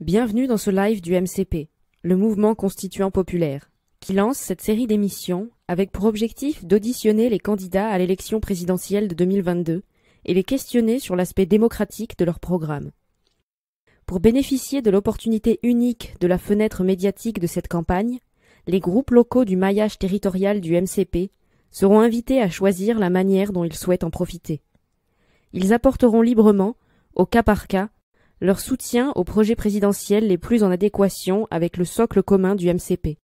Bienvenue dans ce live du MCP, le mouvement constituant populaire, qui lance cette série d'émissions avec pour objectif d'auditionner les candidats à l'élection présidentielle de 2022 et les questionner sur l'aspect démocratique de leur programme. Pour bénéficier de l'opportunité unique de la fenêtre médiatique de cette campagne, les groupes locaux du maillage territorial du MCP seront invités à choisir la manière dont ils souhaitent en profiter. Ils apporteront librement, au cas par cas, leur soutien aux projets présidentiels les plus en adéquation avec le socle commun du MCP.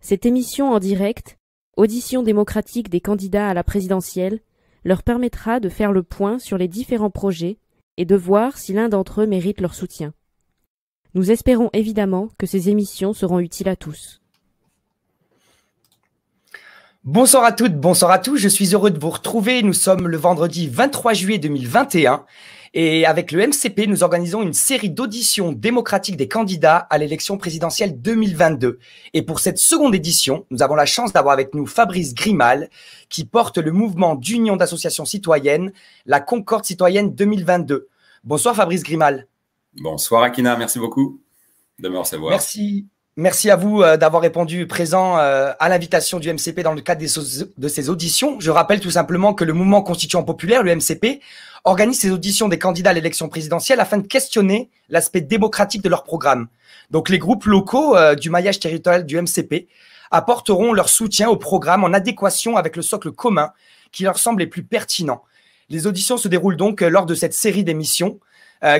Cette émission en direct, audition démocratique des candidats à la présidentielle, leur permettra de faire le point sur les différents projets et de voir si l'un d'entre eux mérite leur soutien. Nous espérons évidemment que ces émissions seront utiles à tous. Bonsoir à toutes, bonsoir à tous, je suis heureux de vous retrouver. Nous sommes le vendredi 23 juillet 2021 et avec le MCP, nous organisons une série d'auditions démocratiques des candidats à l'élection présidentielle 2022. Et pour cette seconde édition, nous avons la chance d'avoir avec nous Fabrice Grimal, qui porte le mouvement d'union d'associations citoyennes, la Concorde citoyenne 2022. Bonsoir Fabrice Grimal. Bonsoir Akina, merci beaucoup de me recevoir. Merci, Merci à vous euh, d'avoir répondu présent euh, à l'invitation du MCP dans le cadre de ces auditions. Je rappelle tout simplement que le mouvement constituant populaire, le MCP, organise ces auditions des candidats à l'élection présidentielle afin de questionner l'aspect démocratique de leur programme. Donc les groupes locaux euh, du maillage territorial du MCP apporteront leur soutien au programme en adéquation avec le socle commun qui leur semble les plus pertinent. Les auditions se déroulent donc lors de cette série d'émissions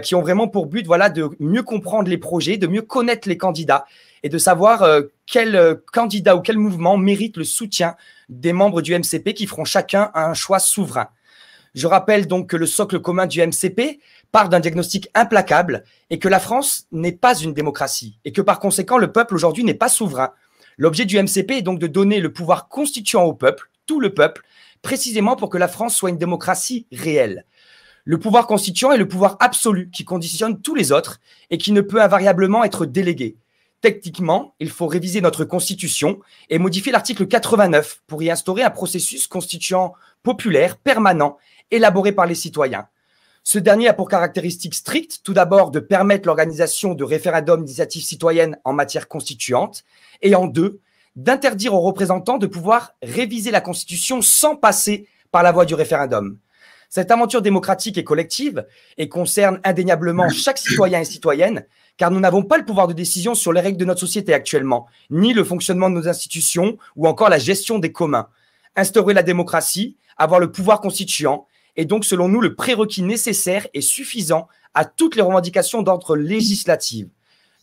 qui ont vraiment pour but voilà, de mieux comprendre les projets, de mieux connaître les candidats et de savoir euh, quel euh, candidat ou quel mouvement mérite le soutien des membres du MCP qui feront chacun un choix souverain. Je rappelle donc que le socle commun du MCP part d'un diagnostic implacable et que la France n'est pas une démocratie et que par conséquent le peuple aujourd'hui n'est pas souverain. L'objet du MCP est donc de donner le pouvoir constituant au peuple, tout le peuple, précisément pour que la France soit une démocratie réelle. Le pouvoir constituant est le pouvoir absolu qui conditionne tous les autres et qui ne peut invariablement être délégué. Techniquement, il faut réviser notre Constitution et modifier l'article 89 pour y instaurer un processus constituant populaire, permanent, élaboré par les citoyens. Ce dernier a pour caractéristique stricte tout d'abord de permettre l'organisation de référendums d'initiative citoyennes en matière constituante et en deux, d'interdire aux représentants de pouvoir réviser la Constitution sans passer par la voie du référendum. Cette aventure démocratique est collective et concerne indéniablement chaque citoyen et citoyenne, car nous n'avons pas le pouvoir de décision sur les règles de notre société actuellement, ni le fonctionnement de nos institutions, ou encore la gestion des communs. Instaurer la démocratie, avoir le pouvoir constituant, est donc selon nous le prérequis nécessaire et suffisant à toutes les revendications d'ordre législatif.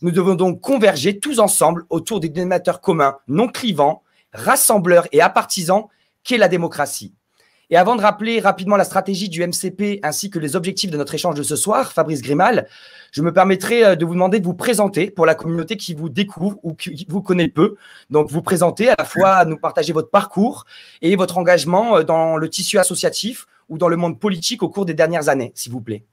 Nous devons donc converger tous ensemble autour des dénominateurs communs, non clivants, rassembleurs et apartisans qu'est la démocratie. Et avant de rappeler rapidement la stratégie du MCP ainsi que les objectifs de notre échange de ce soir, Fabrice Grimal, je me permettrai euh, de vous demander de vous présenter pour la communauté qui vous découvre ou qui vous connaît peu. Donc, vous présenter à la fois, nous partager votre parcours et votre engagement euh, dans le tissu associatif ou dans le monde politique au cours des dernières années, s'il vous plaît.